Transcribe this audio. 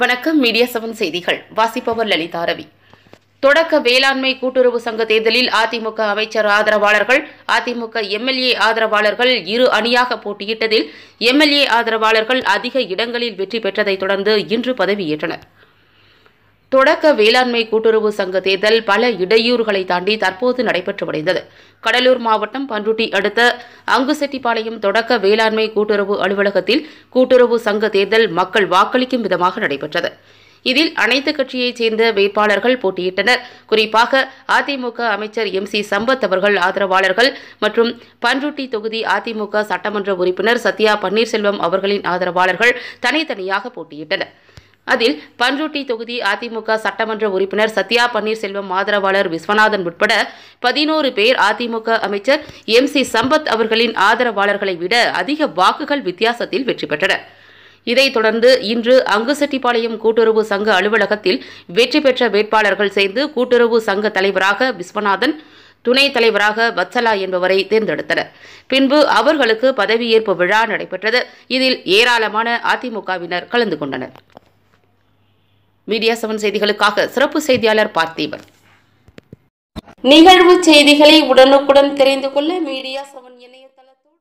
வணக்கம் media seven செய்திகள் வாசிப்பவர் லலிதா ரவி தொடக்க வேளாண்மை கூட்டுறவு சங்க தேர்தலில் அதிமுக அமைச்சர் ஆதரவாளர்கள் அதிமுக எம்எல்ஏ ஆதரவாளர்கள் இரு அணியாக போட்டியிட்டதில் எம்எல்ஏ ஆதரவாளர்கள் அதிக இடங்களில் வெற்றி பெற்றதைத் தொடர்ந்து இன்று பதவியேற்றனர் தொடக்க வேளாண்மை கூட்டுறவு சங்க தேர்தல் பல இடையூறுகளை தாண்டி தற்போது நடைபெற்று வருகிறது கடலூர் மாவட்டம் பன்ருட்டி அடுத்த அங்குசெட்டிப்பாளையம் தொடக்க வேளாண்மை கூட்டுறவு அலுவலகத்தில் கூட்டுறவு சங்க தேர்தல் மக்கள் வாக்களிக்கும் விதமாக நடைபெற்றது இதில் அனைத்து கட்சியைச் சேர்ந்த வேட்பாளர்கள் போட்டியிட்டனர் குறிப்பாக அதிமுக அமைச்சர் எம் சி சம்பத் அவர்கள் ஆதரவாளர்கள் மற்றும் பன்ருட்டி தொகுதி அதிமுக சட்டமன்ற உறுப்பினர் சத்யா பன்னீர்செல்வம் அவர்களின் ஆதரவாளர்கள் தனித்தனியாக போட்டியிட்டனர் அதில் பன்ருட்டி தொகுதி அதிமுக சட்டமன்ற உறுப்பினர் சத்யா பன்னீர்செல்வம் ஆதரவாளர் விஸ்வநாதன் உட்பட பதினோரு பேர் அதிமுக அமைச்சர் எம் சி சம்பத் அவர்களின் ஆதரவாளர்களை விட அதிக வாக்குகள் வித்தியாசத்தில் வெற்றி பெற்றனர் இதைத் தொடர்ந்து இன்று அங்குசெட்டிப்பாளையம் கூட்டுறவு சங்க அலுவலகத்தில் வெற்றி பெற்ற வேட்பாளர்கள் சேர்ந்து கூட்டுறவு சங்க தலைவராக விஸ்வநாதன் துணைத் தலைவராக வத்சலா என்பவரை தேர்ந்தெடுத்தனர் பின்பு அவர்களுக்கு பதவியேற்பு விழா நடைபெற்றது இதில் ஏராளமான அதிமுகவினர் கலந்து கொண்டனர் மீடியா செவன் செய்திகளுக்காக சிறப்பு செய்தியாளர் பார்த்தீவர் நிகழ்வு செய்திகளை உடனுக்குடன் தெரிந்து கொள்ள மீடியா செவன் இணையதளத்தோடு